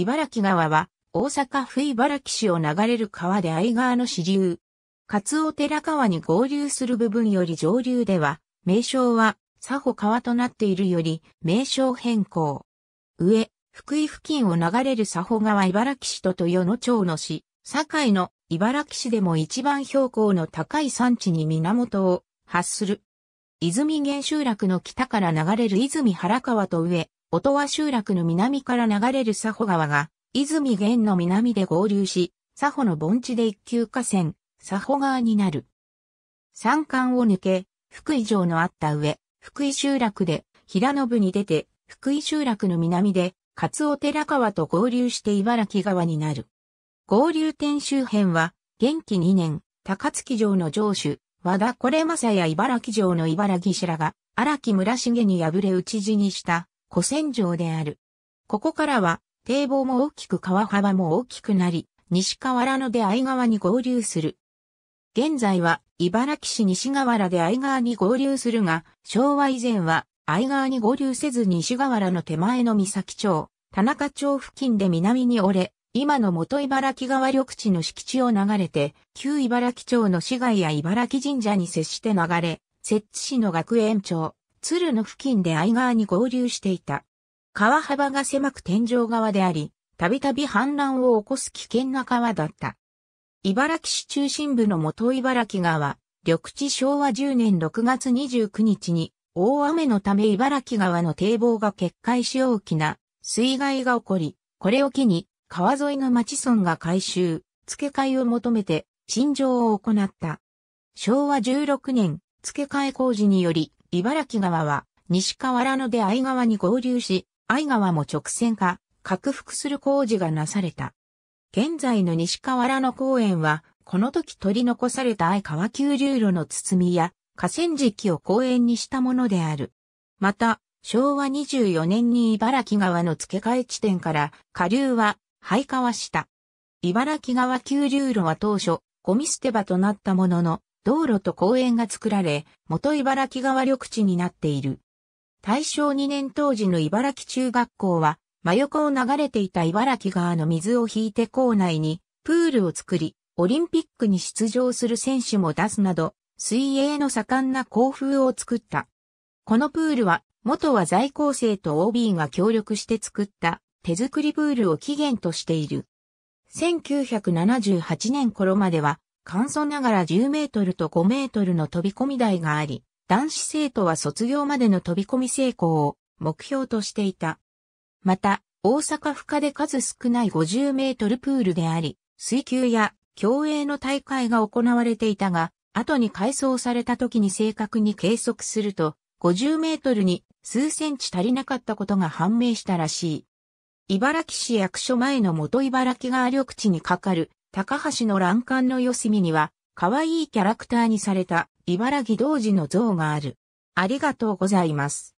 茨城川は、大阪府茨城市を流れる川で愛川の支流。勝尾寺川に合流する部分より上流では、名称は、佐保川となっているより、名称変更。上、福井付近を流れる佐保川茨城市と豊野町の市、堺の茨城市でも一番標高の高い山地に源を発する。泉原集落の北から流れる泉原川と上、音羽集落の南から流れる佐保川が、泉源の南で合流し、佐保の盆地で一級河川、佐保川になる。山間を抜け、福井城のあった上、福井集落で、平信に出て、福井集落の南で、勝尾寺川と合流して茨城川になる。合流点周辺は、元気2年、高槻城の城主、和田これ正や茨城城の茨城らが、荒木村重に敗れ討ち死にした、古戦場である。ここからは、堤防も大きく川幅も大きくなり、西河原の出相川に合流する。現在は茨城市西河原で相川に合流するが、昭和以前は相川に合流せず西河原の手前の三崎町、田中町付近で南に折れ、今の元茨城川緑地の敷地を流れて、旧茨城町の市街や茨城神社に接して流れ、摂津市の学園町、鶴の付近で愛川に合流していた。川幅が狭く天井側であり、たびたび氾濫を起こす危険な川だった。茨城市中心部の元茨城川、緑地昭和10年6月29日に、大雨のため茨城川の堤防が決壊し大きな水害が起こり、これを機に川沿いの町村が改修、付け替えを求めて陳情を行った。昭和16年、付け替え工事により、茨城川は、西河原野で愛川に合流し、愛川も直線化、拡幅する工事がなされた。現在の西河原野公園は、この時取り残された相川急流路の包みや、河川敷を公園にしたものである。また、昭和24年に茨城川の付け替え地点から下流は廃川した。茨城川急流路は当初、ゴミ捨て場となったものの、道路と公園が作られ、元茨城川緑地になっている。大正2年当時の茨城中学校は、真横を流れていた茨城川の水を引いて校内にプールを作り、オリンピックに出場する選手も出すなど、水泳の盛んな校風を作った。このプールは、元は在校生と OB が協力して作った手作りプールを起源としている。1978年頃までは簡素ながら10メートルと5メートルの飛び込み台があり、男子生徒は卒業までの飛び込み成功を目標としていた。また、大阪府下で数少ない50メートルプールであり、水球や競泳の大会が行われていたが、後に改装された時に正確に計測すると、50メートルに数センチ足りなかったことが判明したらしい。茨城市役所前の元茨城川緑地にかかる高橋の欄干の四隅には、可愛いキャラクターにされた、茨城童子の像がある。ありがとうございます。